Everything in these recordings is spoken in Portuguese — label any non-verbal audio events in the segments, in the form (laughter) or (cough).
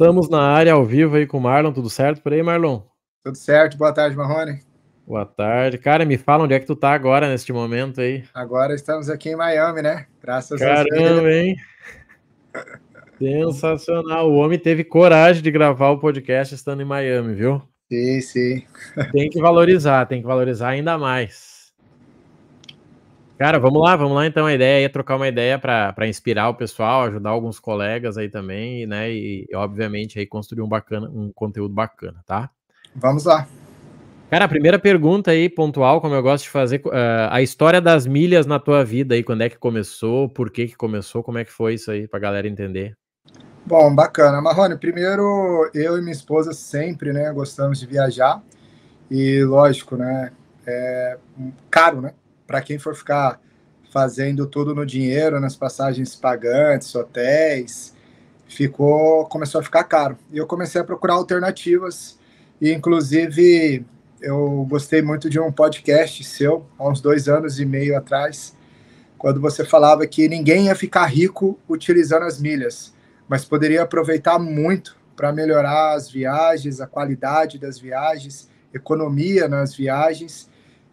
Estamos na área ao vivo aí com o Marlon, tudo certo por aí, Marlon? Tudo certo, boa tarde, Marrone. Boa tarde. Cara, me fala onde é que tu tá agora, neste momento aí. Agora estamos aqui em Miami, né? Graças Caramba, a Deus. Caramba, hein? (laughs) Sensacional. O homem teve coragem de gravar o podcast estando em Miami, viu? Sim, sim. Tem que valorizar, tem que valorizar ainda mais. Cara, vamos lá, vamos lá então. A ideia é trocar uma ideia para inspirar o pessoal, ajudar alguns colegas aí também, né? E, obviamente, aí construir um, bacana, um conteúdo bacana, tá? Vamos lá. Cara, a primeira pergunta aí, pontual, como eu gosto de fazer, uh, a história das milhas na tua vida aí, quando é que começou, por que que começou, como é que foi isso aí, pra galera entender? Bom, bacana. Marrone, primeiro, eu e minha esposa sempre, né, gostamos de viajar, e lógico, né, é caro, né, para quem for ficar fazendo tudo no dinheiro, nas passagens pagantes, hotéis, ficou começou a ficar caro. E eu comecei a procurar alternativas e inclusive eu gostei muito de um podcast seu há uns dois anos e meio atrás, quando você falava que ninguém ia ficar rico utilizando as milhas, mas poderia aproveitar muito para melhorar as viagens, a qualidade das viagens, economia nas viagens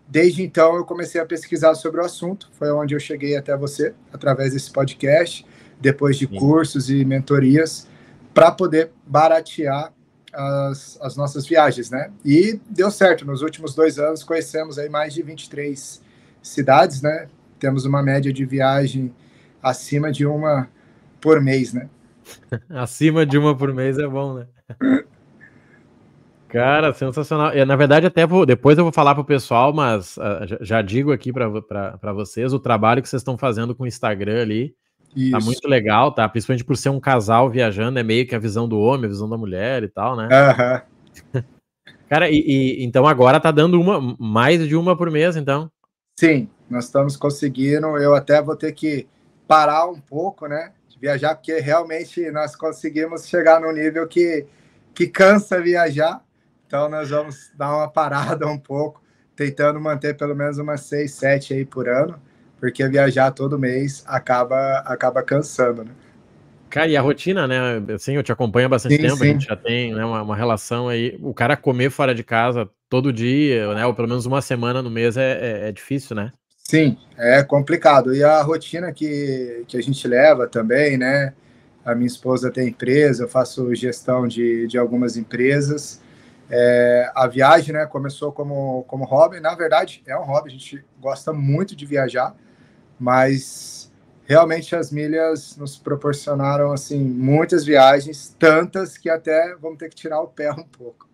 Desde então eu comecei a pesquisar sobre o assunto, foi onde eu cheguei até você, através desse podcast, depois de Sim. cursos e mentorias, para poder baratear as, as, nossas viagens, né? E deu certo, nos últimos dois anos conhecemos aí mais de 23 cidades, né? Temos uma média de viagem acima de uma por mês, né? (laughs) acima de uma por mês é bom, né? (laughs) Cara, sensacional. Eu, na verdade, até vou, depois eu vou falar para o pessoal, mas uh, já, já digo aqui para vocês o trabalho que vocês estão fazendo com o Instagram ali. Tá Isso. Tá muito legal, tá? Principalmente por ser um casal viajando, é meio que a visão do homem, a visão da mulher e tal, né? Uhum. (laughs) Cara, e, e, então agora tá dando uma mais de uma por mês, então? Sim, nós estamos conseguindo. Eu até vou ter que parar um pouco, né? De viajar, porque realmente nós conseguimos chegar no nível que, que cansa viajar. Então nós vamos dar uma parada um pouco, tentando manter pelo menos umas seis sete aí por ano, porque viajar todo mês acaba, acaba cansando, né? Cara, e a rotina, né? Assim, eu te acompanho há bastante sim, tempo, sim. a gente já tem né, uma, uma, relação aí. O cara comer fora de casa todo dia, né? Ou pelo menos uma semana no mês é, é, é difícil, né? Sim, é complicado. E a rotina que, que a gente leva também, né? A minha esposa tem empresa, eu faço gestão de, de algumas empresas. É, a viagem né, começou como, como hobby, na verdade é um hobby, a gente gosta muito de viajar, mas realmente as milhas nos proporcionaram assim muitas viagens, tantas que até vamos ter que tirar o pé (laughs) um pouco.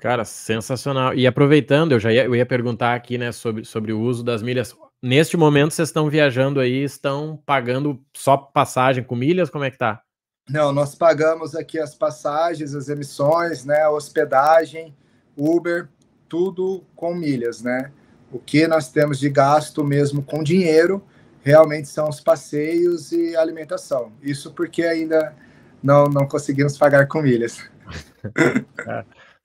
Cara, sensacional. E aproveitando, eu já ia, eu ia perguntar aqui né, sobre, sobre o uso das milhas. Neste momento, vocês estão viajando aí, estão pagando só passagem com milhas? Como é que tá? Não, nós pagamos aqui as passagens, as emissões, né, hospedagem, Uber, tudo com milhas, né? O que nós temos de gasto mesmo com dinheiro realmente são os passeios e alimentação. Isso porque ainda não, não conseguimos pagar com milhas. (laughs)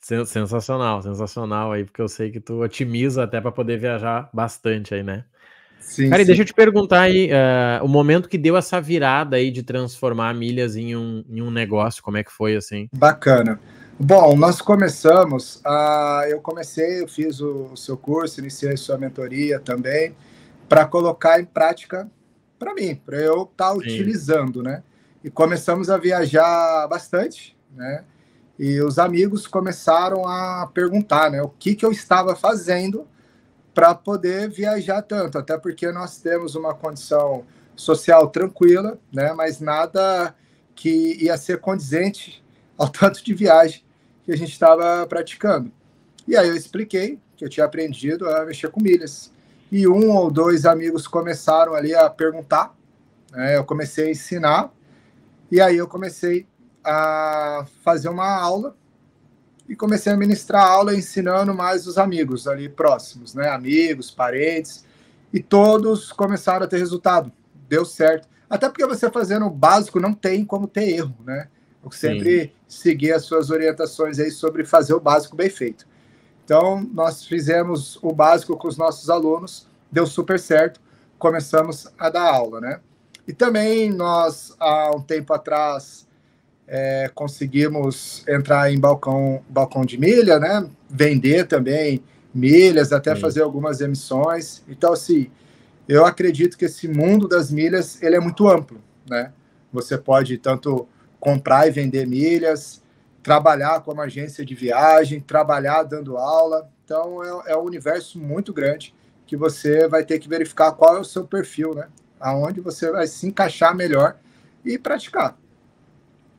É, sensacional, sensacional aí, porque eu sei que tu otimiza até para poder viajar bastante aí, né? Sim, Cara, sim. deixa eu te perguntar aí, uh, o momento que deu essa virada aí de transformar milhas em um, em um negócio, como é que foi assim? Bacana. Bom, nós começamos, uh, eu comecei, eu fiz o, o seu curso, iniciei sua mentoria também, para colocar em prática para mim, para eu estar tá utilizando, né? E começamos a viajar bastante, né? E os amigos começaram a perguntar, né? O que, que eu estava fazendo para poder viajar tanto, até porque nós temos uma condição social tranquila, né? Mas nada que ia ser condizente ao (laughs) tanto de viagem que a gente estava praticando. E aí eu expliquei que eu tinha aprendido a mexer com milhas. E um ou dois amigos começaram ali a perguntar, né? eu comecei a ensinar, e aí eu comecei a fazer uma aula e comecei a ministrar aula ensinando mais os amigos ali próximos, né? Amigos, parentes, e todos começaram a ter resultado. Deu certo. Até porque você fazendo o básico não tem como ter erro, né? Eu sempre Sim. segui as suas orientações aí sobre fazer o básico bem feito. Então, nós fizemos o básico com os nossos alunos, deu super certo, começamos a dar aula, né? E também nós, há um tempo atrás, é, conseguimos entrar em balcão, balcão de milha, né? Vender também milhas, até Sim. fazer algumas emissões. Então, assim, eu acredito que esse mundo das milhas ele é muito amplo, né? Você pode tanto comprar e vender milhas, trabalhar como agência de viagem, trabalhar dando aula. Então, é, é um universo muito grande que você vai ter que verificar qual é o seu perfil, né? Aonde você vai se encaixar melhor e praticar.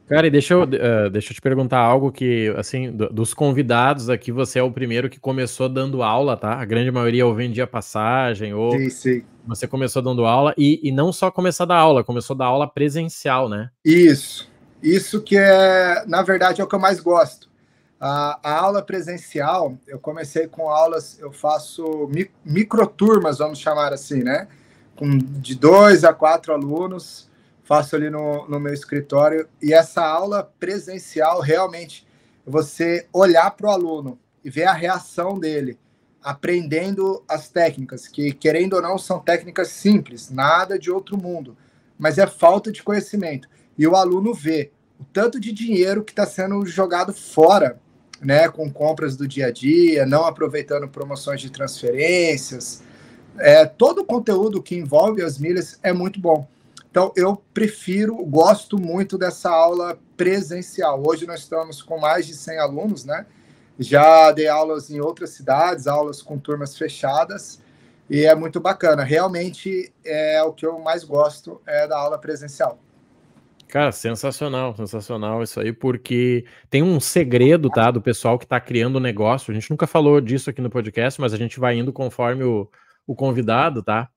Cara, e deixa eu, uh, deixa eu te perguntar algo que, assim, do, dos convidados aqui, você é o primeiro que começou dando aula, tá? A grande maioria ou vendia passagem, ou sim, sim. você começou dando aula, e, e não só começar da aula, começou da aula presencial, né? Isso, isso que é, na verdade, é o que eu mais gosto. A, a aula presencial, eu comecei com aulas, eu faço mi, microturmas, vamos chamar assim, né? Com, de dois a quatro alunos, faço ali no, no meu escritório. E essa aula presencial, realmente, você olhar para o aluno e ver a reação dele, aprendendo as técnicas, que, querendo ou não, são técnicas simples, nada de outro mundo, mas é falta de conhecimento. E o aluno vê o tanto de dinheiro que está sendo jogado fora, né, com compras do dia a dia, não aproveitando promoções de transferências. É, todo o conteúdo que envolve as milhas é muito bom. Então, eu prefiro, gosto muito dessa aula presencial. Hoje nós estamos com mais de 100 alunos, né? Já dei aulas em outras cidades, aulas com turmas fechadas, e é muito bacana. Realmente é o que eu mais gosto é da aula presencial. Cara, sensacional, sensacional isso aí, porque tem um segredo, tá, do pessoal que está criando o negócio. A gente nunca falou disso aqui no podcast, mas a gente vai indo conforme o, o convidado, tá?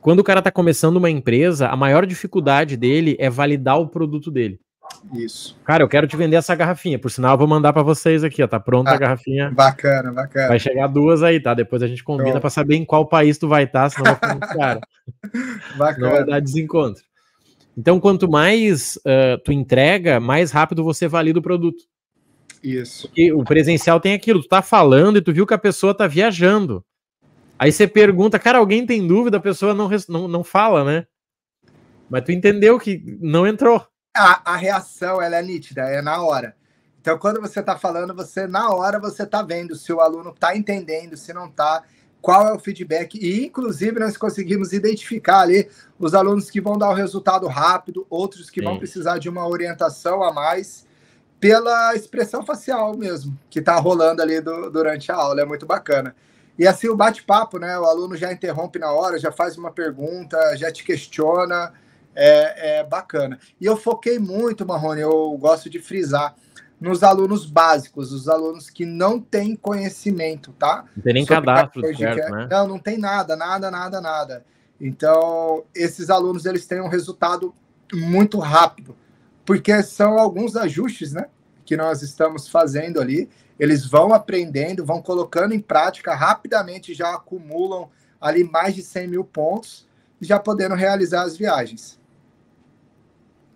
Quando o cara está começando uma empresa, a maior dificuldade dele é validar o produto dele. Isso. Cara, eu quero te vender essa garrafinha. Por sinal, eu vou mandar para vocês aqui, ó. Tá pronta ah, a garrafinha. Bacana, bacana. Vai chegar duas aí, tá? Depois a gente combina para saber em qual país tu vai estar, tá, senão vai ficar muito caro. (laughs) bacana. Não vai dar desencontro. Então, quanto mais uh, tu entrega, mais rápido você valida o produto. Isso. Porque o presencial tem aquilo, tu tá falando e tu viu que a pessoa tá viajando. Aí você pergunta, cara, alguém tem dúvida, a pessoa não, não, não fala, né? Mas tu entendeu que não entrou. A, a reação, ela é nítida, é na hora. Então, quando você está falando, você na hora você está vendo se o aluno está entendendo, se não está, qual é o feedback. E, inclusive, nós conseguimos identificar ali os alunos que vão dar o resultado rápido, outros que Sim. vão precisar de uma orientação a mais, pela expressão facial mesmo, que está rolando ali do, durante a aula. É muito bacana. E assim o bate-papo, né? O aluno já interrompe na hora, já faz uma pergunta, já te questiona. É, é bacana. E eu foquei muito, Marrone, eu gosto de frisar, nos alunos básicos, os alunos que não têm conhecimento, tá? Não tem nem Sobre cadastro, certo, né? Não, não tem nada, nada, nada, nada. Então, esses alunos, eles têm um resultado muito rápido, porque são alguns ajustes, né? Que nós estamos fazendo ali eles vão aprendendo, vão colocando em prática, rapidamente já acumulam ali mais de 100 mil pontos, e já podendo realizar as viagens.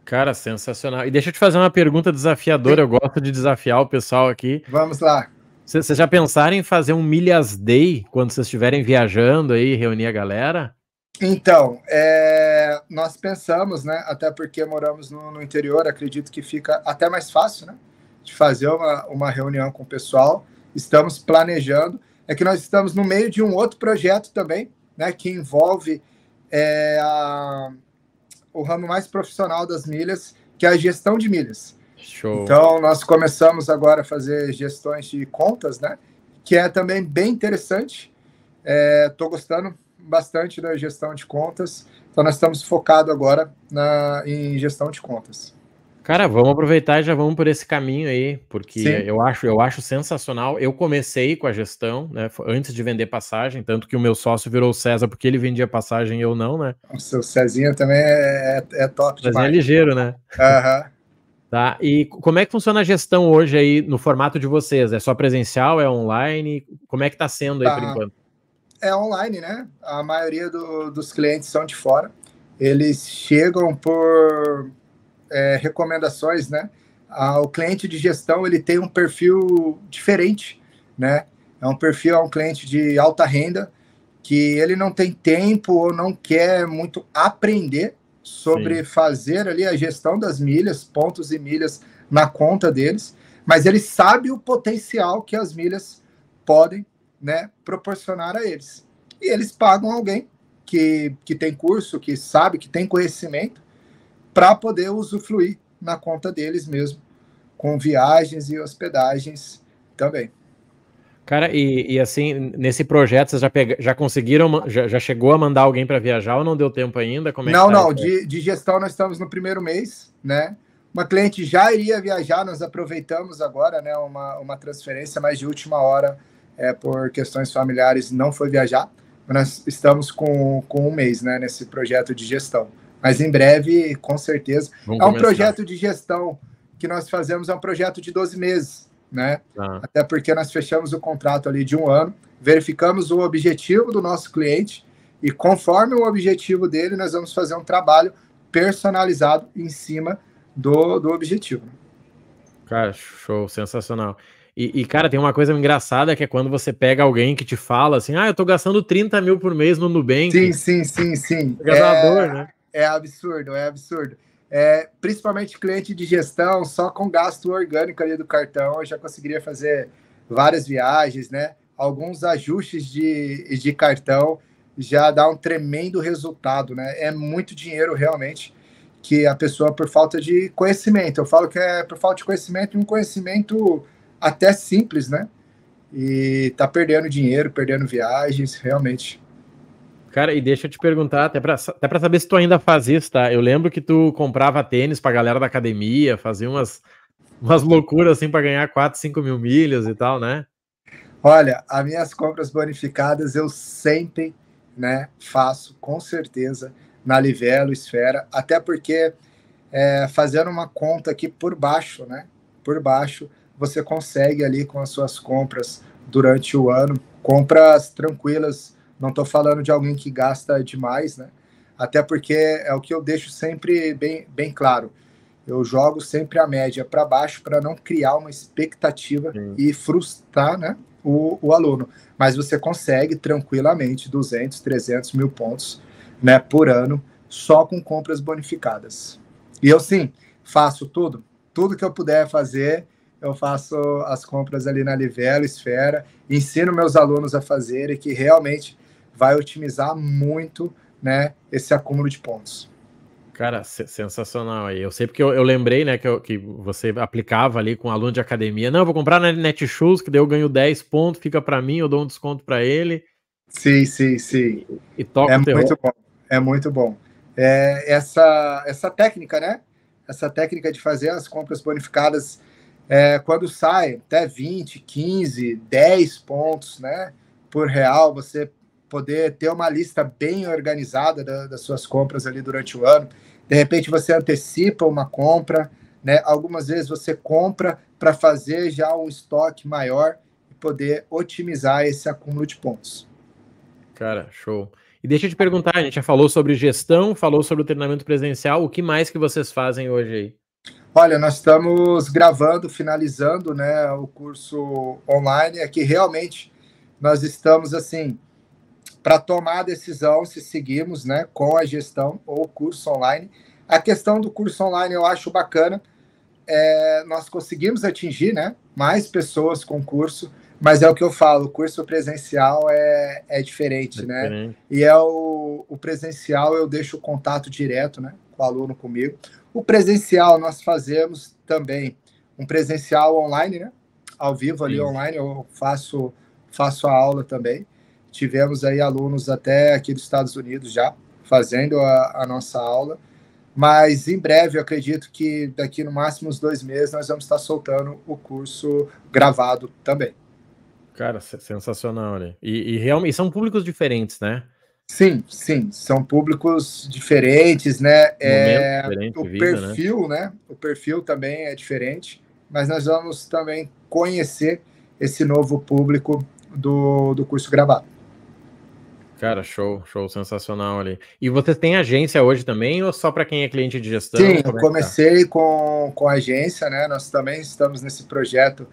Cara, sensacional. E deixa eu te fazer uma pergunta desafiadora. Eu gosto de desafiar o pessoal aqui. Vamos lá. Vocês já pensaram em fazer um Milhas Day quando vocês estiverem viajando aí, reunir a galera? Então, é... nós pensamos, né? Até porque moramos no, no, interior, acredito que fica até mais fácil, né? de fazer uma, uma reunião com o pessoal. Estamos planejando. É que nós estamos no meio de um outro projeto também, né, que envolve é, a, o ramo mais profissional das milhas, que é a gestão de milhas. Show. Então, nós começamos agora a fazer gestões de contas, né? Que é também bem interessante. Estou é, gostando bastante da gestão de contas. Então, nós estamos focados agora na, em gestão de contas. Cara, vamos aproveitar e já vamos por esse caminho aí, porque Sim. eu acho, eu acho sensacional. Eu comecei com a gestão, né, antes de vender passagem, tanto que o meu sócio virou o César porque ele vendia passagem e eu não, né? O seu Cezinha também é, é, é top mas é ligeiro, né? Uhum. (laughs) Tá? E como é que funciona a gestão hoje aí no formato de vocês? É só presencial, é online? Como é que tá sendo aí tá. por enquanto? É online, né? A maioria do, dos clientes são de fora. Eles chegam por é, recomendações, né? Ah, o cliente de gestão ele tem um perfil diferente, né? É um perfil, é um cliente de alta renda que ele não tem tempo ou não quer muito aprender sobre Sim. fazer ali a gestão das milhas, pontos e milhas na conta deles, mas ele sabe o potencial que as milhas podem né, proporcionar a eles. E eles pagam alguém que, que tem curso, que sabe, que tem conhecimento, para poder usufruir na conta deles mesmo, com viagens e hospedagens também. Cara, e, e assim, nesse projeto, vocês já, pega, já conseguiram, já, já chegou a mandar alguém para viajar ou não deu tempo ainda? Como é não, tá não, de, de gestão nós estamos no primeiro mês, né? Uma cliente já iria viajar, nós aproveitamos agora, né, uma, uma transferência mais de última hora, é, por questões familiares, não foi viajar, nós estamos com, com um mês, né, nesse projeto de gestão. Mas em breve, com certeza. Vamos é um começar. projeto de gestão que nós fazemos, é um projeto de 12 meses, né? Ah. Até porque nós fechamos o contrato ali de um ano, verificamos o objetivo do nosso cliente e conforme o objetivo dele, nós vamos fazer um trabalho personalizado em cima do, do objetivo. Cara, show, sensacional. E, e, cara, tem uma coisa engraçada que é quando você pega alguém que te fala assim, ah, eu tô gastando 30 mil por mês no Nubank. Sim, sim, sim, sim. É, dor, é, né? é absurdo, é absurdo. É, principalmente cliente de gestão, só com gasto orgânico ali do cartão, eu já conseguiria fazer várias viagens, né? Alguns ajustes de, de cartão já dá um tremendo resultado, né? É muito dinheiro realmente que a pessoa, por falta de conhecimento, eu falo que é por falta de conhecimento, um conhecimento até simples, né? E tá perdendo dinheiro, perdendo viagens, realmente. Cara, e deixa eu te perguntar, até pra, até pra saber se tu ainda faz isso, tá? Eu lembro que tu comprava tênis pra galera da academia, fazia umas, umas loucuras assim pra ganhar 4, 5 mil milhas e tal, né? Olha, as minhas compras bonificadas eu sempre né, faço, com certeza, na Livelo, Esfera, até porque é, fazendo uma conta aqui por baixo, né? Por baixo, você consegue ali com as suas compras durante o ano, compras tranquilas não estou falando de alguém que gasta demais, né? Até porque é o que eu deixo sempre bem, bem claro. Eu jogo sempre a média para baixo para não criar uma expectativa Sim. e frustrar né, o, o aluno. Mas você consegue tranquilamente 200, 300 mil pontos né, por ano só com compras bonificadas. E eu sim, faço tudo, tudo que eu puder fazer, eu faço as compras ali na Livelo, Esfera, ensino meus alunos a fazerem que realmente vai otimizar muito né, esse acúmulo de pontos. Cara, sensacional aí. Eu sei porque eu, eu lembrei, né, que, eu, que, você aplicava ali com um aluno de academia. Não, vou comprar na Netshoes, que daí eu ganho 10 pontos, fica para mim, eu dou um desconto para ele. Sim, sim, sim. E, e toca é muito bom. É muito bom. É, essa, essa técnica, né? Essa técnica de fazer as compras bonificadas é, quando sai até 20, 15, 10 pontos, né? Por real, você poder ter uma lista bem organizada da, das suas compras ali durante o ano. De repente você antecipa uma compra, né? Algumas vezes você compra para fazer já um estoque maior e poder otimizar esse acúmulo de pontos. Cara, show. E deixa eu te perguntar, a gente já falou sobre gestão, falou sobre o treinamento presencial, o que mais que vocês fazem hoje aí? Olha, nós estamos gravando, finalizando, né, o curso online, é que realmente nós estamos assim, para tomar a decisão se seguimos né, com a gestão ou curso online. A questão do curso online eu acho bacana. É, nós conseguimos atingir né, mais pessoas com o curso, mas é o que eu falo, o curso presencial é, é diferente, é né? Diferente. E é o, o presencial eu deixo o contato direto né, com o aluno comigo. O presencial nós fazemos também um presencial online, né? Ao vivo ali Sim. online, eu faço, faço a aula também tivemos aí alunos até aqui dos Estados Unidos já fazendo a, a nossa aula, mas em breve eu acredito que daqui no máximo uns dois meses nós vamos estar soltando o curso gravado também. Cara, sensacional, né? E, e realmente são públicos diferentes, né? Sim, sim, são públicos diferentes, né? É, diferente, o vida, né? perfil, né? né? O perfil também é diferente, mas nós vamos também conhecer esse novo público do, do curso gravado. Cara, show, show sensacional ali. E você tem agência hoje também ou só para quem é cliente de gestão? Sim, é eu tá? comecei com, com agência, né? Nós também estamos nesse projeto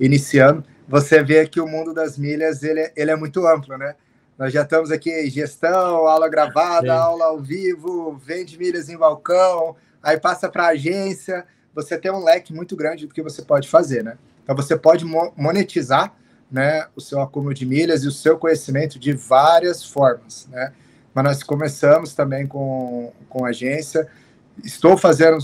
iniciando. Você vê que o mundo das milhas ele, é, ele é muito amplo, né? Nós já estamos aqui gestão, aula gravada, Sim. aula ao vivo, vende milhas em balcão, aí passa para agência. Você tem um leque muito grande do que você pode fazer, né? Então você pode monetizar né, o seu acúmulo de milhas e o seu conhecimento de várias formas, né? Mas nós começamos também com, com agência. Estou fazendo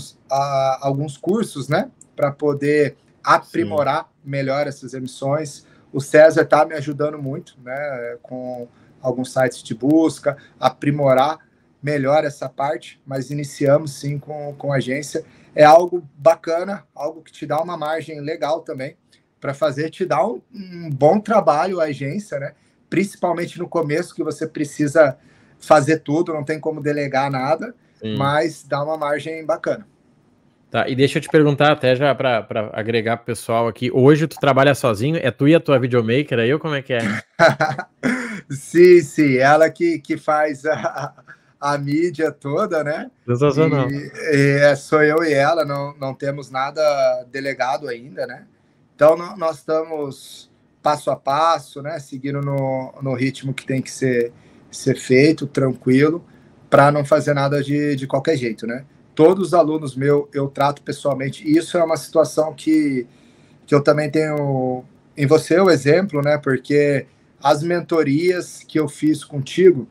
alguns cursos, né, para poder aprimorar Sim. melhor essas emissões. O César está me ajudando muito, né, com alguns sites de busca, aprimorar melhor essa parte, mas iniciamos sim com, com agência. É algo bacana, algo que te dá uma margem legal também, para fazer te dar um, um, bom trabalho a agência, né? Principalmente no começo que você precisa fazer tudo, não tem como delegar nada, Sim. mas dá uma margem bacana. Tá, e deixa eu te perguntar até já para agregar pro pessoal aqui. Hoje tu trabalha sozinho? É tu e a tua videomaker aí ou como é que é? (laughs) sim, sim, ela que, que faz a, a mídia toda, né? Sensacional. E, e, é, sou eu e ela, não, não temos nada delegado ainda, né? Então, nós estamos passo a passo, né, seguindo no, no ritmo que tem que ser, ser feito, tranquilo, para não fazer nada de, de qualquer jeito, né? Todos os alunos meu eu trato pessoalmente, e isso é uma situação que, que eu também tenho em você o exemplo, né? Porque as mentorias que eu fiz contigo,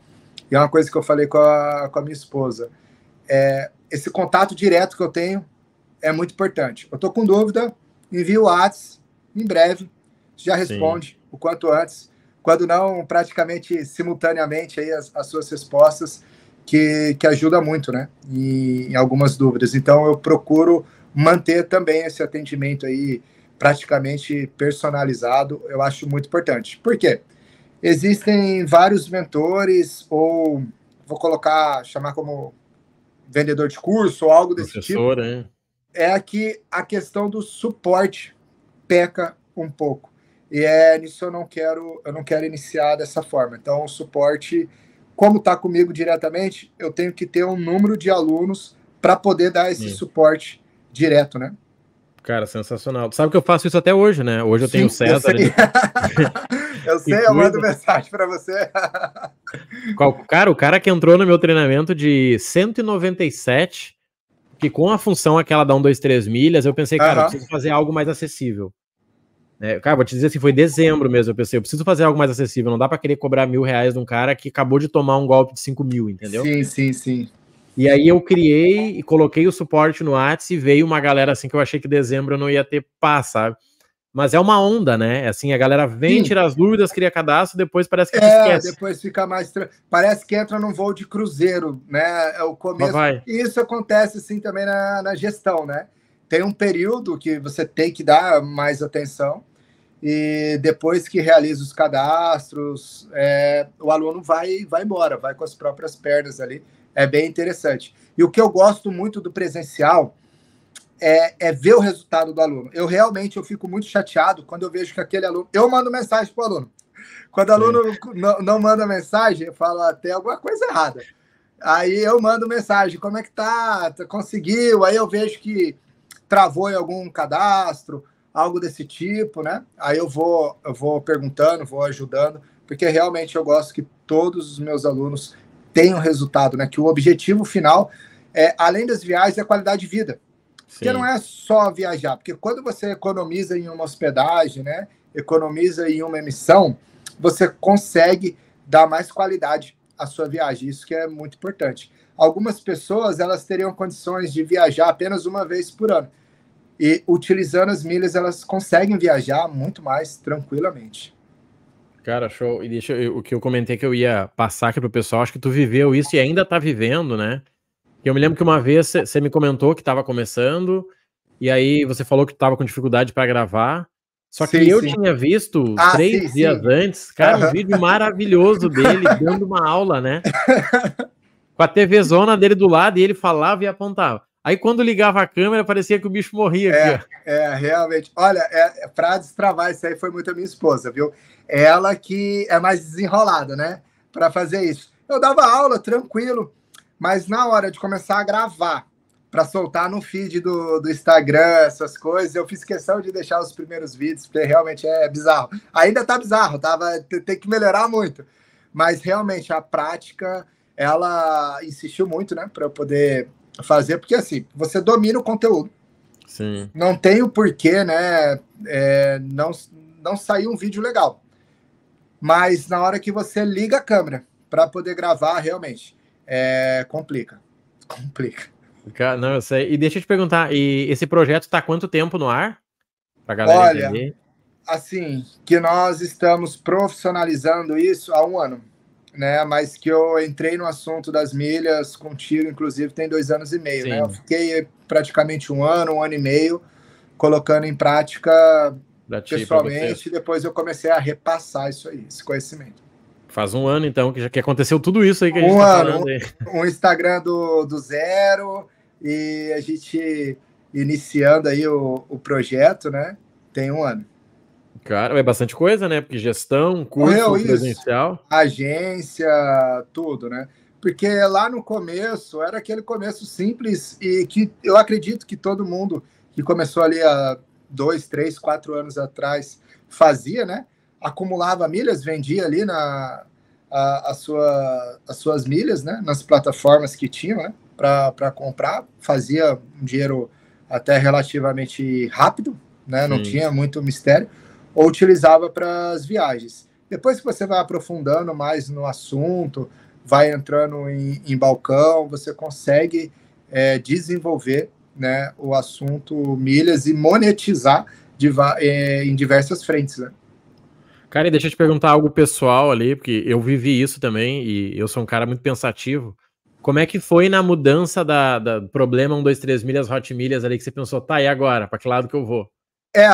e é uma coisa que eu falei com a, com a minha esposa, é, esse contato direto que eu tenho é muito importante. Eu estou com dúvida, envia o WhatsApp em breve, já responde Sim. o quanto antes, quando não praticamente simultaneamente aí as, as suas respostas, que, que ajuda muito, né? E, em algumas dúvidas. Então eu procuro manter também esse atendimento aí praticamente personalizado, eu acho muito importante. Por quê? Existem vários mentores ou vou colocar chamar como vendedor de curso ou algo desse Professor, tipo. Né? é que a questão do suporte peca um pouco. E é nisso eu não quero, eu não quero iniciar dessa forma. Então, o suporte, como está comigo diretamente, eu tenho que ter um número de alunos para poder dar esse Sim. suporte direto, né? Cara, sensacional. sabe que eu faço isso até hoje, né? Hoje eu Sim, tenho o César. Eu sei, (laughs) eu, sei eu, mando mensagem para você. Qual, cara, o cara que entrou no meu treinamento de 197 que com a função aquela da 1, 2, 3 milhas, eu pensei, cara, uhum. eu preciso fazer algo mais acessível. É, cara, vou te dizer assim, foi dezembro mesmo. Eu pensei, eu preciso fazer algo mais acessível. Não dá para querer cobrar mil reais de um cara que acabou de tomar um golpe de cinco mil, entendeu? Sim, sim, sim. E aí eu criei e coloquei o suporte no Whats e veio uma galera assim que eu achei que dezembro eu não ia ter passado sabe? Mas é uma onda, né? Assim, a galera vem, Sim. tira as dúvidas, cria cadastro, depois parece que é, esquece. depois fica mais... Tra... Parece que entra num voo de cruzeiro, né? É o começo. e Isso acontece, assim, também na, na gestão, né? Tem um período que você tem que dar mais atenção e depois que realiza os cadastros, é, o aluno vai, vai embora, vai com as próprias pernas ali. É bem interessante. E o que eu gosto muito do presencial é, é, ver o resultado do aluno. Eu realmente eu fico muito chateado quando eu vejo que aquele aluno. Eu mando mensagem para o aluno. Quando o aluno não, não, manda mensagem, eu falo até ah, alguma coisa errada. Aí eu mando mensagem, como é que tá? tá? Conseguiu? Aí eu vejo que travou em algum cadastro, algo desse tipo, né? Aí eu vou, eu vou perguntando, vou ajudando, porque realmente eu gosto que todos os meus alunos tenham resultado, né? Que o objetivo final é, além das viagens, é a qualidade de vida. Sim. Porque não é só viajar, porque quando você economiza em uma hospedagem, né? Economiza em uma emissão, você consegue dar mais qualidade à sua viagem. Isso que é muito importante. Algumas pessoas elas teriam condições de viajar apenas uma vez por ano. E utilizando as milhas, elas conseguem viajar muito mais tranquilamente. Cara, show. E deixa eu, o que eu comentei que eu ia passar aqui o pessoal, acho que tu viveu isso e ainda está vivendo, né? eu me lembro que uma vez você me comentou que estava começando, e aí você falou que estava com dificuldade para gravar. Só que sim, eu sim. tinha visto ah, três sim, dias antes, cara, uhum. um vídeo maravilhoso dele (laughs) dando uma aula, né? Com a TV zona dele do lado, e ele falava e apontava. Aí quando ligava a câmera, parecia que o bicho morria. É, aqui, é realmente. Olha, é, é para destravar isso aí foi muito a minha esposa, viu? Ela que é mais desenrolada, né? Para fazer isso. Eu dava aula tranquilo. Mas na hora de começar a gravar, para soltar no feed do, do Instagram, essas coisas, eu fiz questão de deixar os primeiros vídeos, porque realmente é bizarro. Ainda tá bizarro, tava, tem que melhorar muito. Mas realmente a prática, ela insistiu muito, né, para eu poder fazer, porque assim, você domina o conteúdo. Sim. Não tem o porquê, né, é, não, não sair um vídeo legal. Mas na hora que você liga a câmera para poder gravar, realmente é, complica. (laughs) Complica. Não, eu sei. E deixa eu te perguntar, e esse projeto está quanto tempo no ar? Pra galera Olha, entender? assim, que nós estamos profissionalizando isso há um ano, né? Mas que eu entrei no assunto das milhas contigo, inclusive, tem dois anos e meio, Sim. né? Eu fiquei praticamente um ano, um ano e meio, colocando em prática pessoalmente, e depois eu comecei a repassar isso aí, esse conhecimento. Faz um ano, então, que já que aconteceu tudo isso aí que a gente um tá ano, um, um Instagram do, do zero e a gente iniciando aí o, o projeto, né? Tem um ano. Cara, é bastante coisa, né? Porque gestão, curso, presencial. Isso. Agência, tudo, né? Porque lá no começo, era aquele começo simples e que eu acredito que todo mundo que começou ali há dois, três, quatro anos atrás fazia, né? acumulava milhas, vendia ali na, a, a sua, as suas milhas, né? Nas plataformas que tinha, né? Para comprar, fazia um dinheiro até relativamente rápido, né? Não Sim. tinha muito mistério. Ou utilizava para as viagens. Depois que você vai aprofundando mais no assunto, vai entrando em, em balcão, você consegue é, desenvolver né, o assunto milhas e monetizar de, é, em diversas frentes. Né? Cara, e deixa eu te perguntar algo pessoal ali, porque eu vivi isso também e eu sou um cara muito pensativo. Como é que foi na mudança da, da problema 1, 2, 3 milhas, hot milhas ali, que você pensou, tá, e agora? Para que lado que eu vou? É,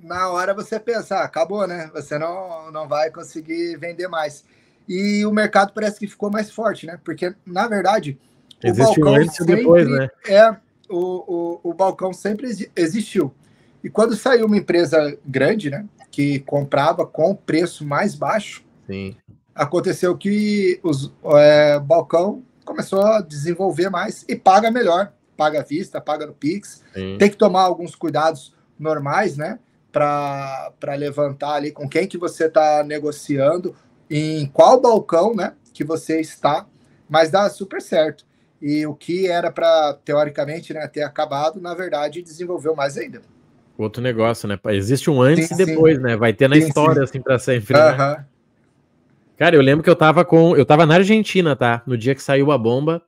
na hora você pensar, ah, acabou, né? Você não, não vai conseguir vender mais. E o mercado parece que ficou mais forte, né? Porque, na verdade, Existe o balcão antes sempre, depois, né? É, o, o, o balcão sempre existiu. E quando saiu uma empresa grande, né? que comprava com o preço mais baixo. Sim. Aconteceu que os é, balcão começou a desenvolver mais e paga melhor, paga à vista, paga no Pix. Sim. Tem que tomar alguns cuidados normais, né? Para levantar ali com quem que você está negociando, em qual balcão, né? Que você está, mas dá super certo. E o que era para, teoricamente, né, ter acabado, na verdade, desenvolveu mais ainda. Outro negócio, né? Existe um antes sim, e depois, sim. né? Vai ter na sim, história, assim, pra sempre. Uh -huh. né? Cara, eu lembro que eu tava com. Eu tava na Argentina, tá? No dia que saiu a bomba.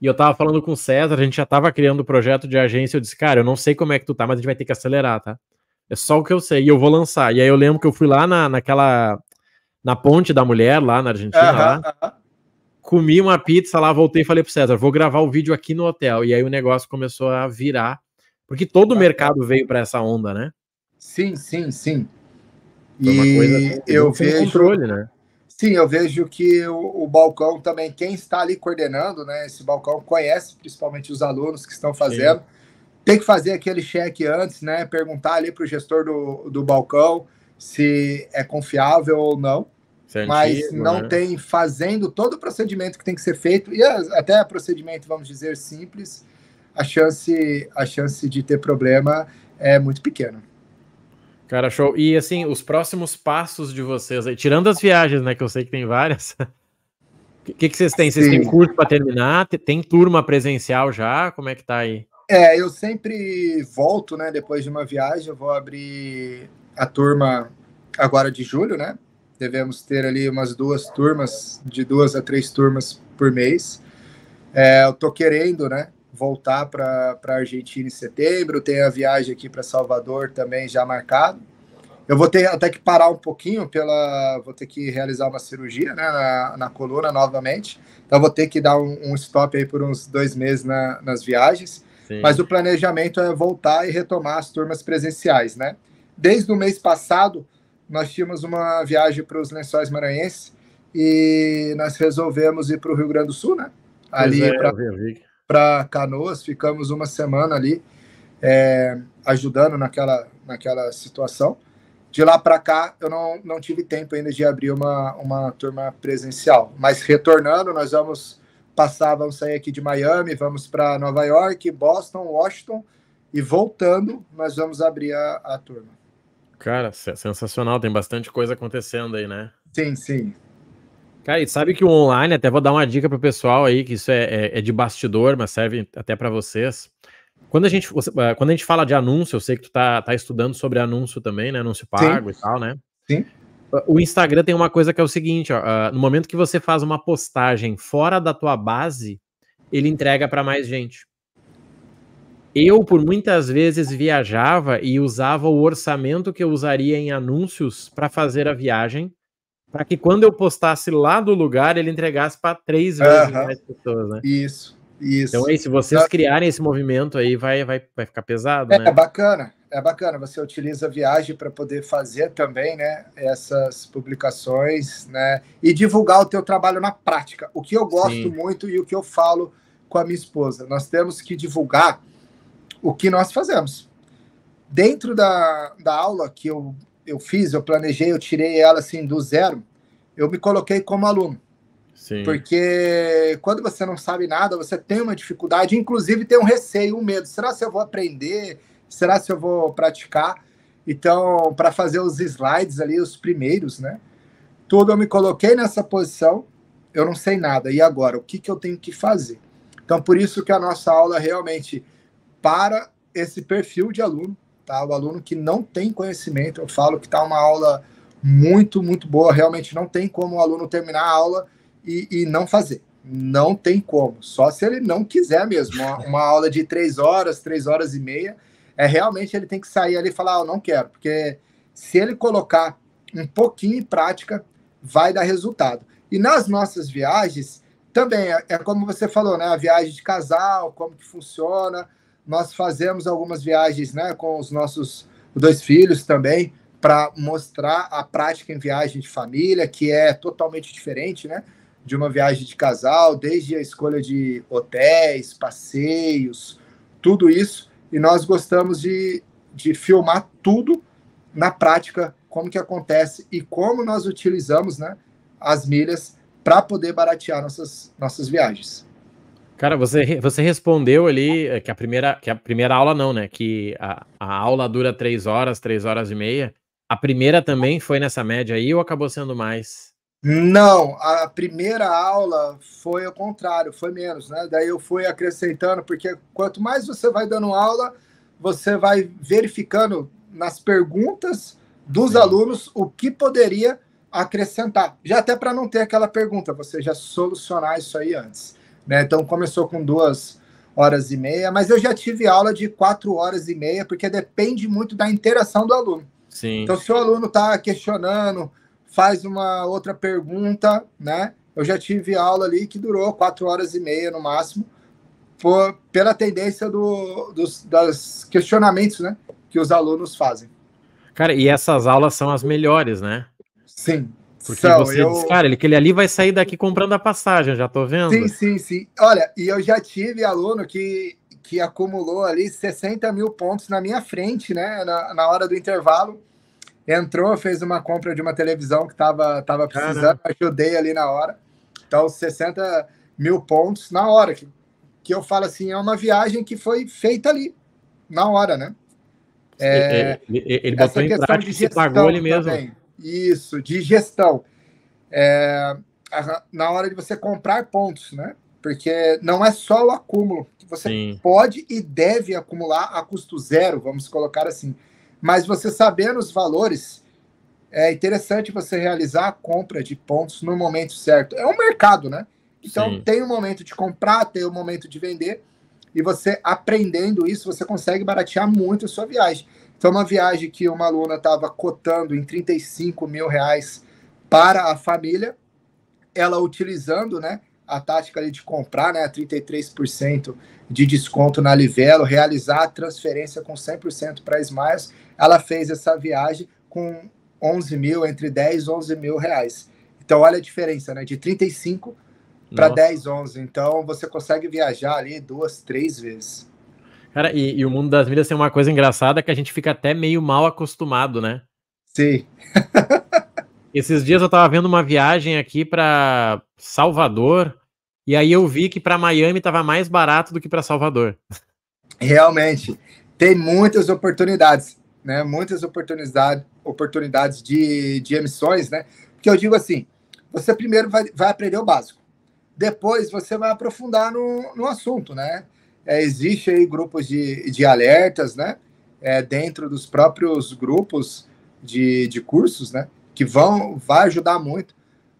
E eu tava falando com o César, a gente já tava criando o um projeto de agência. Eu disse, cara, eu não sei como é que tu tá, mas a gente vai ter que acelerar, tá? É só o que eu sei. E eu vou lançar. E aí eu lembro que eu fui lá na, naquela. Na ponte da mulher, lá na Argentina. Uh -huh, lá, Comi uma pizza lá, voltei e falei pro César, vou gravar o vídeo aqui no hotel. E aí o negócio começou a virar. Porque todo o mercado veio para essa onda, né? Sim, sim, sim. uma e coisa assim, eu vejo controle, né? Sim, eu vejo que o, o, balcão também, quem está ali coordenando, né? Esse balcão conhece principalmente os alunos que estão fazendo. Sim. Tem que fazer aquele cheque antes, né? Perguntar ali para o gestor do, do balcão se é confiável ou não. É mas não né? tem fazendo todo o procedimento que tem que ser feito, e até procedimento, vamos dizer, simples a chance, a chance de ter problema é muito pequena. Cara, show. E assim, os próximos passos de vocês aí, tirando as viagens, né? Que eu sei que tem várias. O (laughs) que, que vocês têm? Vocês têm curso para terminar? Tem turma presencial já? Como é que tá aí? É, eu sempre volto, né? Depois de uma viagem, eu vou abrir a turma agora de julho, né? Devemos ter ali umas duas turmas, de duas a três turmas por mês. É, eu tô querendo, né? voltar para a Argentina em setembro, tem a viagem aqui para Salvador também já marcado. Eu vou ter até que parar um pouquinho pela, vou ter que realizar uma cirurgia né, na, na coluna novamente, então vou ter que dar um, um stop aí por uns dois meses na, nas viagens. Sim. Mas o planejamento é voltar e retomar as turmas presenciais, né? Desde o mês passado nós tínhamos uma viagem para os Lençóis Maranhenses e nós resolvemos ir para o Rio Grande do Sul, né? Ali é, para para Canoas, ficamos uma semana ali é, ajudando naquela, naquela situação. De lá para cá, eu não, não tive tempo ainda de abrir uma, uma turma presencial. Mas retornando, nós vamos passar, vamos sair aqui de Miami, vamos para Nova York, Boston, Washington, e voltando, nós vamos abrir a, a turma. Cara, sensacional, tem bastante coisa acontecendo aí, né? Sim, sim. Cara, e sabe que o online, até vou dar uma dica pro pessoal aí, que isso é, é, é de bastidor, mas serve até para vocês. Quando a, gente, eh, quando a gente fala de anúncio, eu sei que tu tá, tá estudando sobre anúncio também, né? Anúncio pago Sim. e tal, né? Sim. Ah, o Instagram tem uma coisa que é o seguinte, ó, ah, no momento que você faz uma postagem fora da tua base, ele entrega para mais gente. Eu, por muitas vezes, viajava e usava o orçamento que eu usaria em anúncios para fazer a viagem para que quando eu postasse lá do lugar, ele entregasse para três vezes uh -huh. mais pessoas, né? Isso, isso. Então aí, se vocês criarem esse movimento aí, vai, vai, vai ficar pesado, é, né? É bacana, é bacana. Você utiliza a viagem para poder fazer também, né? Essas publicações, né? E divulgar o teu trabalho na prática. O que eu gosto Sim. muito e o que eu falo com a minha esposa. Nós temos que divulgar o que nós fazemos. Dentro da, da aula que eu eu fiz, eu planejei, eu tirei ela assim do zero, eu me coloquei como aluno. Sim. Porque quando você não sabe nada, você tem uma dificuldade, inclusive tem um receio, um medo. Será se eu vou aprender? Será se eu vou praticar? Então, para fazer os slides ali, os primeiros, né? Tudo eu me coloquei nessa posição, eu não sei nada. E agora, o que, que eu tenho que fazer? Então, por isso que a nossa aula realmente para esse perfil de aluno, Tá? O aluno que não tem conhecimento, eu falo que está uma aula muito, muito boa, realmente não tem como o aluno terminar a aula e, e não fazer. Não tem como, só se ele não quiser mesmo. Uma, uma, aula de três horas, três horas e meia, é realmente ele tem que sair ali e falar, ah, eu não quero, porque se ele colocar um pouquinho em prática, vai dar resultado. E nas nossas viagens, também, é, é como você falou, né? A viagem de casal, como que funciona, nós fazemos algumas viagens né, com os nossos dois filhos também, para mostrar a prática em viagem de família, que é totalmente diferente né, de uma viagem de casal, desde a escolha de hotéis, passeios, tudo isso. E nós gostamos de, de filmar tudo na prática, como que acontece e como nós utilizamos né, as milhas para poder baratear nossas, nossas viagens. Cara, você, você respondeu ali eh, que a primeira que a primeira aula não, né? Que a, a aula dura três horas, três horas e meia. A primeira também foi nessa média aí ou acabou sendo mais? Não, a primeira aula foi o contrário, foi menos, né? Daí eu fui acrescentando, porque quanto mais você vai dando aula, você vai verificando nas perguntas dos Sim. alunos o que poderia acrescentar. Já até para não ter aquela pergunta, você já solucionar isso aí antes. Né? Então começou com duas horas e meia, mas eu já tive aula de quatro horas e meia, porque depende muito da interação do aluno. Sim. Então, se o aluno está questionando, faz uma outra pergunta, né? Eu já tive aula ali que durou quatro horas e meia no máximo, por, pela tendência do, dos das questionamentos, né? Que os alunos fazem. Cara, e essas aulas são as melhores, né? Sim. Porque São, você eu... diz, cara, ele, ele ali vai sair daqui comprando a passagem, já tô vendo. Sim, sim, sim. Olha, e eu já tive aluno que, que acumulou ali 60 mil pontos na minha frente, né? Na, na hora do intervalo. Entrou, fez uma compra de uma televisão que tava, tava precisando, Caramba. ajudei ali na hora. Então, 60 mil pontos na hora. Que, que eu falo assim, é uma viagem que foi feita ali, na hora, né? É, é, ele, ele, ele botou em prática e se pagou ele mesmo. Também. Isso, de gestão. É, na hora de você comprar pontos, né? Porque não é só o acúmulo. Você Sim. pode e deve acumular a custo zero, vamos colocar assim. Mas você sabendo os valores, é interessante você realizar a compra de pontos no momento certo. É um mercado, né? Então Sim. tem o um momento de comprar, tem o um momento de vender. E você aprendendo isso, você consegue baratear muito a sua viagem. Foi uma viagem que uma aluna estava cotando em 35 mil reais para a família, ela utilizando né, a tática de comprar né, 33% de desconto na Livelo, realizar a transferência com 100% para a Smiles, ela fez essa viagem com 11 mil, entre 10 e 11 mil reais. Então, olha a diferença, né? De 35 para 10, 11. Então, você consegue viajar ali duas, três vezes. Cara, e, e, o mundo das milhas tem uma coisa engraçada que a gente fica até meio mal acostumado, né? Sim. (laughs) Esses dias eu tava vendo uma viagem aqui para Salvador e aí eu vi que para Miami tava mais barato do que para Salvador. Realmente, tem muitas oportunidades, né? Muitas oportunidade, oportunidades de, de emissões, né? Porque eu digo assim, você primeiro vai, vai aprender o básico, depois você vai aprofundar no, no assunto, né? é, existe aí grupos de, de alertas, né? É, dentro dos próprios grupos de, de cursos, né? Que vão vai ajudar muito,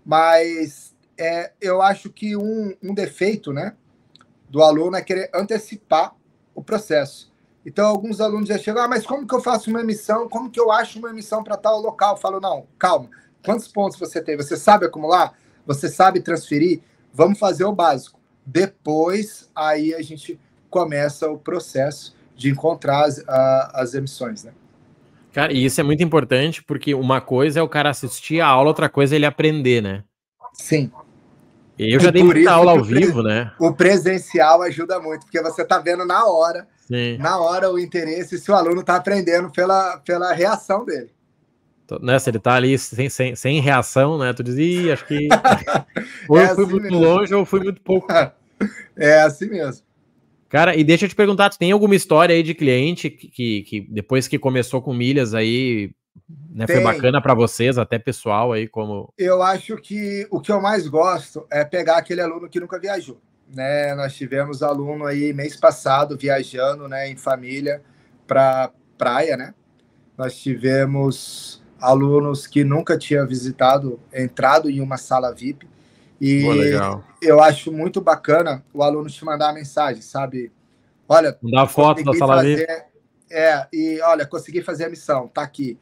mas é, eu acho que um, um defeito, né? Do aluno é querer antecipar o processo. Então, alguns alunos já chegam, ah, mas como que eu faço uma emissão? Como que eu acho uma emissão para tal local? Eu falo, não, calma. Quantos pontos você tem? Você sabe acumular? Você sabe transferir? Vamos fazer o básico. Depois, aí a gente começa o processo de encontrar as, a, as emissões, né? Cara, e isso é muito importante porque uma coisa é o cara assistir a aula, outra coisa é ele aprender, né? Sim. Eu já dei muita aula ao vivo, né? O presencial ajuda muito, porque você tá vendo na hora, Sim. na hora o interesse, se o aluno tá aprendendo pela, pela reação dele. Né, se ele tá ali sem, sem, sem reação, né? Tu diz, Ih, acho que (laughs) ou é eu fui assim muito mesmo. longe ou fui muito pouco. (laughs) É assim mesmo. Cara, e deixa eu te perguntar, tu tem alguma história aí de cliente que, que, que depois que começou com milhas aí, né, foi bacana para vocês, até pessoal aí como... Eu acho que o que eu mais gosto é pegar aquele aluno que nunca viajou, né? Nós tivemos aluno aí mês passado viajando, né, em família para praia, né? Nós tivemos alunos que nunca tinham visitado, entrado em uma sala VIP. E eu acho muito bacana o aluno te mandar a mensagem, sabe? Olha, dá foto da sala fazer... É, e olha, consegui fazer a missão, tá aqui.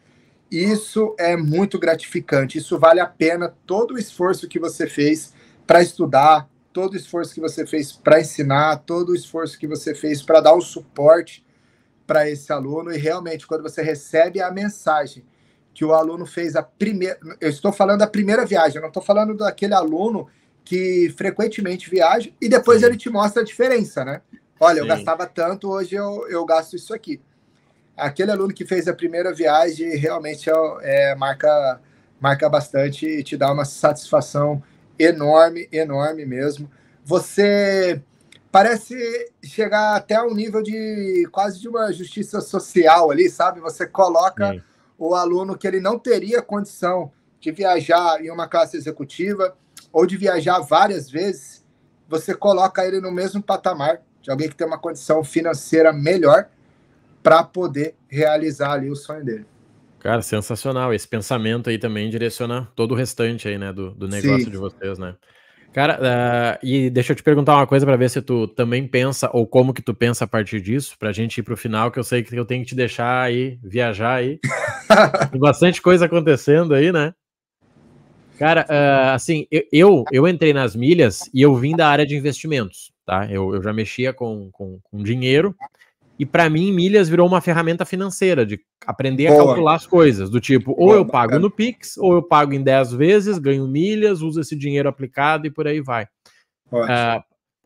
Isso é muito gratificante, isso vale a pena todo o esforço que você fez para estudar, todo o esforço que você fez para ensinar, todo o esforço que você fez para dar o suporte para esse aluno e realmente quando você recebe a mensagem que o aluno fez a primeira. Eu estou falando da primeira viagem, não estou falando daquele aluno que frequentemente viaja e depois Sim. ele te mostra a diferença, né? Olha, Sim. eu gastava tanto, hoje eu, eu gasto isso aqui. Aquele aluno que fez a primeira viagem realmente é, é marca, marca bastante e te dá uma satisfação enorme, enorme mesmo. Você parece chegar até um nível de quase de uma justiça social ali, sabe? Você coloca. Sim o aluno que ele não teria condição de viajar em uma classe executiva ou de viajar várias vezes, você coloca ele no mesmo patamar de alguém que tem uma condição financeira melhor para poder realizar ali o sonho dele. Cara, sensacional. Esse pensamento aí também direciona todo o restante aí, né, do, do negócio Sim. de vocês, né? Cara, uh, e deixa eu te perguntar uma coisa para ver se tu também pensa, ou como que tu pensa a partir disso, pra gente ir pro final, que eu sei que eu tenho que te deixar aí, viajar aí. (laughs) Tem bastante coisa acontecendo aí, né? Cara, uh, assim, eu, eu, entrei nas milhas e eu vim da área de investimentos, tá? Eu, eu já mexia com, com, com dinheiro, e para mim, milhas virou uma ferramenta financeira de aprender Boa. a calcular as coisas, do tipo, ou Boa, eu pago bacana. no Pix, ou eu pago em 10 vezes, ganho milhas, uso esse dinheiro aplicado e por aí vai. Uh,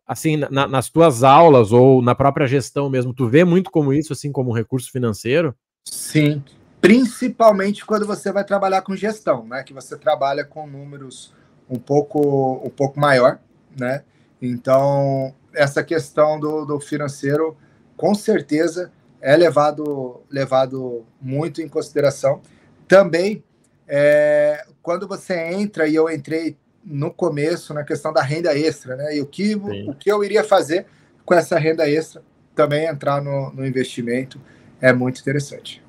assim, na, nas tuas aulas ou na própria gestão mesmo, tu vê muito como isso, assim, como um recurso financeiro? Sim, principalmente quando você vai trabalhar com gestão, né? Que você trabalha com números um pouco, um pouco maior, né? Então, essa questão do, do financeiro com certeza é levado, levado muito em consideração. Também, é, quando você entra, e eu entrei no começo na questão da renda extra, né? E o que, o que eu iria fazer com essa renda extra, também entrar no, no investimento é muito interessante.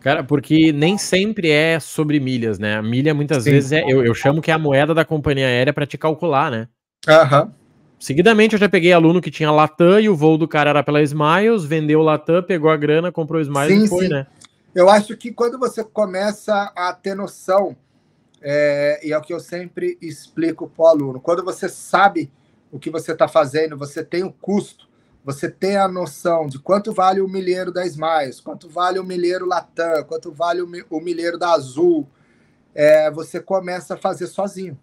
Cara, porque nem sempre é sobre milhas, né? A milha muitas Sim. vezes é, eu, eu chamo que é a moeda da companhia aérea para te calcular, né? Aham. Uhum. Seguidamente, eu já peguei aluno que tinha Latam e o voo do cara era pela Smiles, vendeu Latam, pegou a grana, comprou Smiles sim, e foi, sim. né? Eu acho que quando você começa a ter noção, é, e é o que eu sempre explico para o aluno, quando você sabe o que você está fazendo, você tem o custo, você tem a noção de quanto vale o milheiro da Smiles, quanto vale o milheiro Latam, quanto vale o milheiro da Azul, é, você começa a fazer sozinho.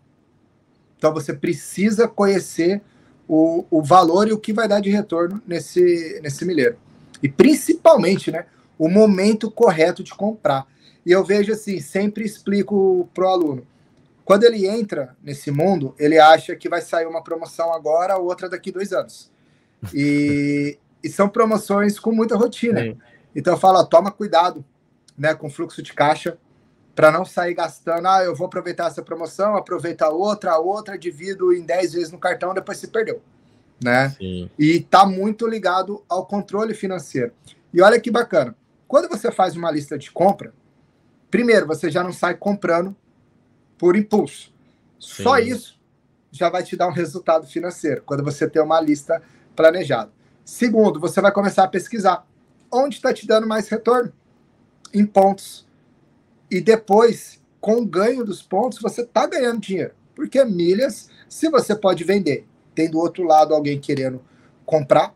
Então você precisa conhecer o, o valor e o que vai dar de retorno nesse, nesse milheiro. E principalmente, né, o momento correto de comprar. E eu vejo assim, sempre explico para o aluno. Quando ele entra nesse mundo, ele acha que vai sair uma promoção agora, outra daqui dois anos. E, (laughs) e são promoções com muita rotina. Então eu falo, ó, toma cuidado né, com fluxo de caixa, para não sair gastando, ah, eu vou aproveitar essa promoção, aproveitar outra, outra, divido em 10 vezes no cartão, depois se perdeu, né? Sim. E tá muito ligado ao controle financeiro. E olha que bacana, quando você faz uma lista de compra, primeiro, você já não sai comprando por impulso. Sim. Só isso já vai te dar um resultado financeiro, quando você tem uma lista planejada. Segundo, você vai começar a pesquisar onde está te dando mais retorno em pontos e depois, com o ganho dos pontos, você está ganhando dinheiro. Porque é milhas, se você pode vender, tem do outro lado alguém querendo comprar,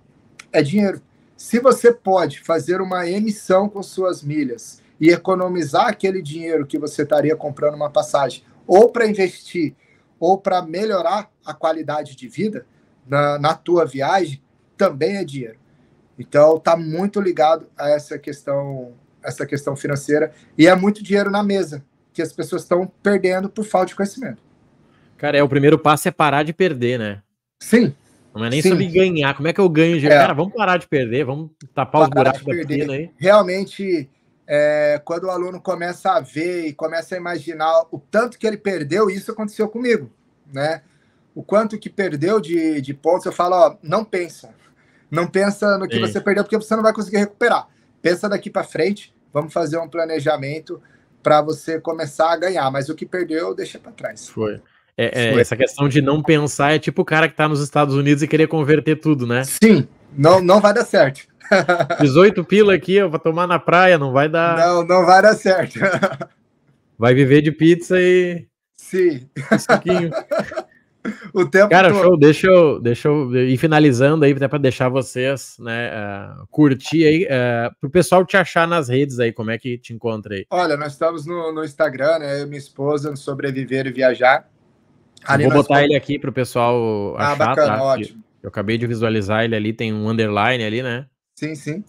é dinheiro. Se você pode fazer uma emissão com suas milhas e economizar aquele dinheiro que você estaria comprando uma passagem, ou para investir, ou para melhorar a qualidade de vida na, na tua viagem, também é dinheiro. Então, está muito ligado a essa questão essa questão financeira. E é muito dinheiro na mesa que as pessoas estão perdendo por falta de conhecimento. Cara, é o primeiro passo é parar de perder, né? Sim. Não é nem Sim. sobre ganhar. Como é que eu ganho dinheiro? É. Cara, vamos parar de perder, vamos tapar parar os buracos da piscina aí. Realmente, é, quando o aluno começa a ver e começa a imaginar o tanto que ele perdeu, isso aconteceu comigo, né? O quanto que perdeu de, de pontos, eu falo, ó, não pensa. Não pensa no que Sim. você perdeu, porque você não vai conseguir recuperar pensa daqui para frente, vamos fazer um planejamento para você começar a ganhar, mas o que perdeu, deixa para trás. Foi. É, é, Foi. essa questão de não pensar é tipo o cara que está nos Estados Unidos e querer converter tudo, né? Sim, não, não vai dar certo. 18 (laughs) pila aqui, eu vou tomar na praia, não vai dar. Não, não vai dar certo. vai viver de pizza e. Sim. Um pouquinho. (laughs) (laughs) o tempo Cara, show, deixa eu, deixa eu ir finalizando aí, até para deixar vocês, né, uh, curtir aí, uh, eh, o pessoal te achar nas redes aí, como é que te encontra aí? Olha, nós estamos no, no Instagram, né, eu e minha esposa, no Sobreviver e Viajar. vou botar ele aqui para o pessoal ah, achar, Ah, bacana, tá? ótimo. Eu acabei de visualizar ele ali, tem um underline ali, né? Sim, sim.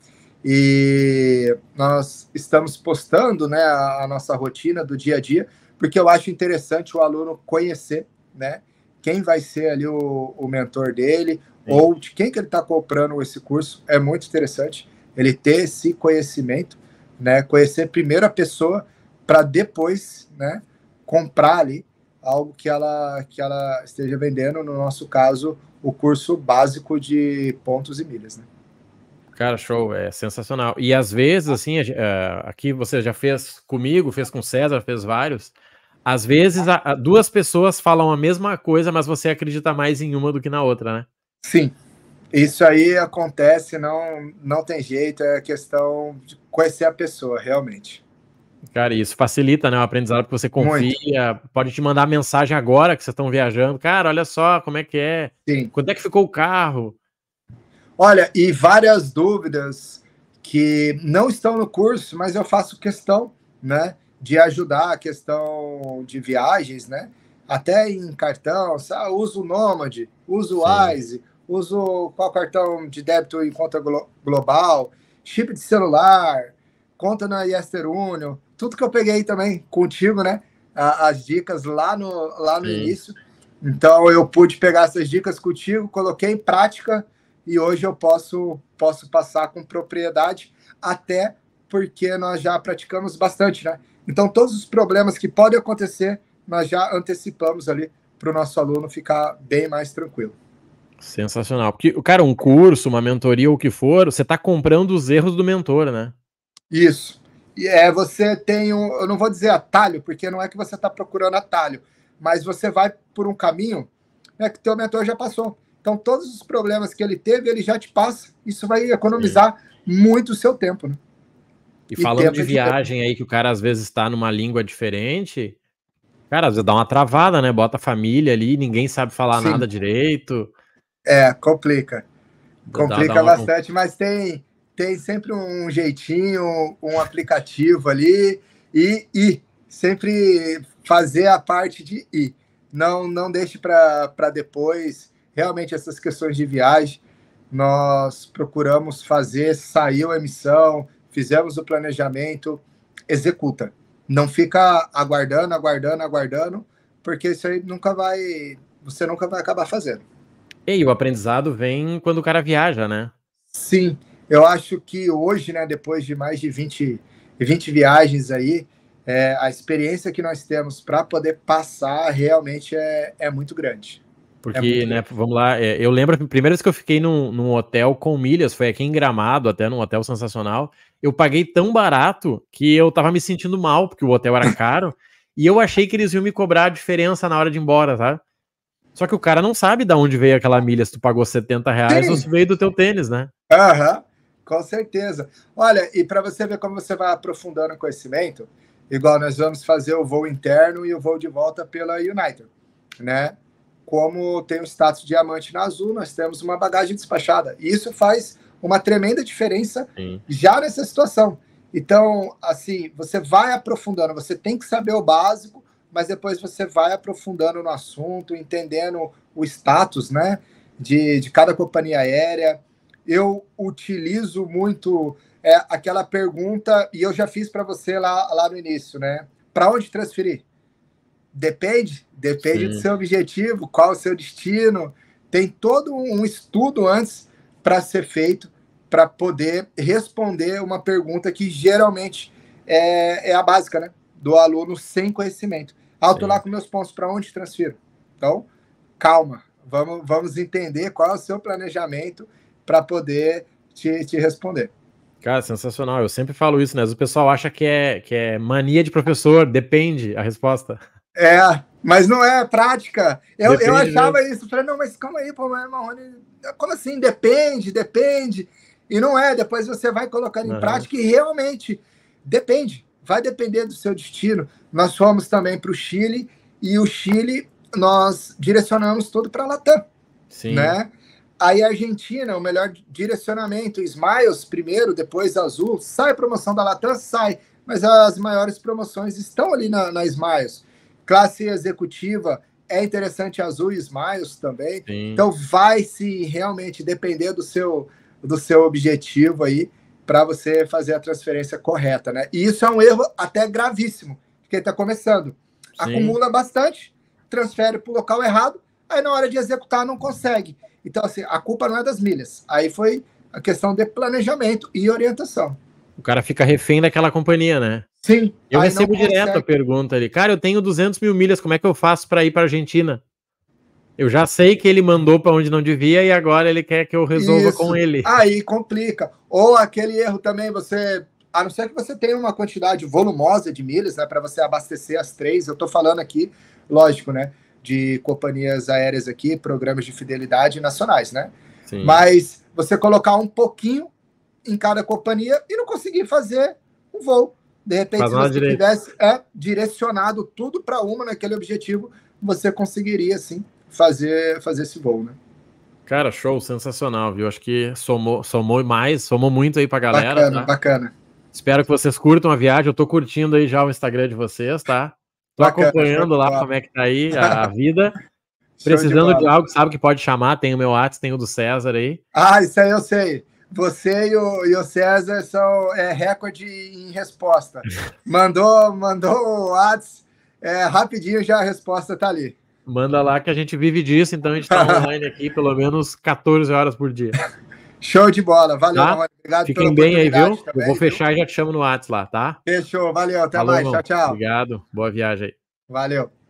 E nós estamos postando né, a, a nossa rotina do dia a dia, porque eu acho interessante o aluno conhecer, né? quem vai ser ali o, o mentor dele, Sim. ou de quem que ele está comprando esse curso. É muito interessante ele ter esse conhecimento, né? Conhecer primeiro a pessoa para depois, né? Comprar ali algo que ela que ela esteja vendendo. No nosso caso, o curso básico de pontos e milhas, né? Cara, show, é sensacional. E às vezes, assim, eh, aqui você já fez comigo, fez com César, fez vários. Às vezes, a, a, duas pessoas falam a mesma coisa, mas você acredita mais em uma do que na outra, né? Sim. Isso aí acontece, não, não tem jeito, é questão de conhecer a pessoa, realmente. Cara, isso facilita, né? O aprendizado que você confia, Muito. pode te mandar mensagem agora que vocês estão viajando. Cara, olha só como é que é. Sim. Quanto é que ficou o carro? Olha, e várias dúvidas que não estão no curso, mas eu faço questão, né? de ajudar a questão de viagens, né? Até em cartão, sabe? Ah, uso o Nômade, uso o Wise, uso qual cartão de débito em conta glo global, chip de celular, conta na Yester Union, tudo que eu peguei também contigo, né? as dicas lá no, lá no início. Então eu pude pegar essas dicas contigo, coloquei em prática e hoje eu posso posso passar com propriedade, até porque nós já praticamos bastante, né? Então, todos os problemas que podem acontecer, nós já antecipamos ali para o nosso aluno ficar bem mais tranquilo. Sensacional. Porque, cara, um curso, uma mentoria, o que for, você está comprando os erros do mentor, né? Isso. E é, você tem um, eu não vou dizer atalho, porque não é que você está procurando atalho, mas você vai por um caminho né, que teu mentor já passou. Então, todos os problemas que ele teve, ele já te passa. Isso vai economizar muito o seu tempo, né? E, e falando de viagem aí, que o cara às vezes está numa língua diferente, cara, às vezes dá uma travada, né? Bota a família ali, ninguém sabe falar Sim. nada direito. É, complica. Complica dá, dá bastante, mas tem, tem sempre um jeitinho, um aplicativo ali e, e sempre fazer a parte de ir. Não, não deixe para depois. Realmente, essas questões de viagem, nós procuramos fazer, saiu a emissão, fizemos o planejamento, executa. Não fica aguardando, aguardando, aguardando, porque isso aí nunca vai, você nunca vai acabar fazendo. E o aprendizado vem quando o cara viaja, né? Sim, eu acho que hoje, né, depois de mais de 20, 20 viagens aí, é, a experiência que nós temos para poder passar realmente é, é muito grande. Porque, é né, vamos lá, é, eu lembro a primeira vez que eu fiquei num, num, hotel com milhas, foi aqui em Gramado, até num hotel sensacional. Eu paguei tão barato que eu tava me sentindo mal, porque o hotel era caro, (laughs) e eu achei que eles iam me cobrar a diferença na hora de ir embora, tá Só que o cara não sabe de onde veio aquela milha, se tu pagou 70 reais Sim. ou se veio do teu tênis, né? Aham, uhum, com certeza. Olha, e para você ver como você vai aprofundando o conhecimento, igual nós vamos fazer o voo interno e o voo de volta pela United, né? como tem o status de diamante na Azul, nós temos uma bagagem despachada. E isso faz uma tremenda diferença Sim. já nessa situação. Então, assim, você vai aprofundando, você tem que saber o básico, mas depois você vai aprofundando no assunto, entendendo o status, né, de, de cada companhia aérea. Eu utilizo muito é, aquela pergunta, e eu já fiz para você lá, lá no início, né? Para onde transferir? Depende, depende Sim. do seu objetivo, qual o seu destino. Tem todo um estudo antes para ser feito para poder responder uma pergunta que geralmente é, é, a básica, né? Do aluno sem conhecimento. Ah, eu tô lá com meus pontos, para onde transfiro? Então, calma, vamos, vamos entender qual é o seu planejamento para poder te, te responder. Cara, sensacional. Eu sempre falo isso, né? O pessoal acha que é, que é mania de professor, depende a resposta. É, mas não é prática. Eu, depende, eu né? achava né? isso. Falei, não, mas calma aí, pô, Marrone, como assim? Depende, depende. E não é, depois você vai colocar em prática e realmente depende. Vai depender do seu destino. Nós fomos também para o Chile e o Chile nós direcionamos tudo para a Latam. Sim. Né? Aí a Argentina, o melhor direcionamento, Smiles primeiro, depois Azul, sai promoção da Latam, sai. Mas as maiores promoções estão ali na, na Smiles. Classe executiva é interessante Azul e Smiles também. Sim. Então vai se realmente depender do seu do seu objetivo aí para você fazer a transferência correta, né? E isso é um erro até gravíssimo que está começando. Sim. Acumula bastante, transfere para o local errado, aí na hora de executar não consegue. Então assim, a culpa não é das milhas. Aí foi a questão de planejamento e orientação. O cara fica refém daquela companhia, né? Sim. Eu Ai, recebo direto consegue. a pergunta ali. Cara, eu tenho 200 mil milhas, como é que eu faço para ir para Argentina? Eu já sei que ele mandou para onde não devia e agora ele quer que eu resolva Isso. com ele. Aí complica. Ou aquele erro também, você. A não ser que você tenha uma quantidade volumosa de milhas, né? Para você abastecer as três. Eu estou falando aqui, lógico, né? De companhias aéreas aqui, programas de fidelidade nacionais, né? Sim. Mas você colocar um pouquinho em cada companhia e não conseguir fazer um voo. De repente, se você tivesse é, direcionado tudo para uma naquele objetivo, você conseguiria, sim, fazer, fazer esse voo, né? Cara, show, sensacional, viu? Acho que somou, somou mais, somou muito aí pra galera. Bacana, tá? bacana. Espero que vocês curtam a viagem. Eu tô curtindo aí já o Instagram de vocês, tá? Tô bacana, acompanhando lá como é que tá aí a, a (laughs) vida. Precisando de, de, algo, sabe que pode chamar, tem o meu WhatsApp, tem o do César aí. Ah, isso aí eu sei você e o, e o César são é, recorde em resposta. (laughs) Mandou, mandou o WhatsApp, é, rapidinho já a resposta tá ali. Manda lá que a gente vive disso, então a gente tá (laughs) online aqui pelo menos 14 horas por dia. Show de bola, valeu, tá? Mano, obrigado Fiquem bem aí, viu? Também, Eu vou fechar viu? e já te chamo no WhatsApp lá, tá? Fechou, valeu, até Falou, mais, tchau, tchau. Obrigado, boa viagem aí. Valeu.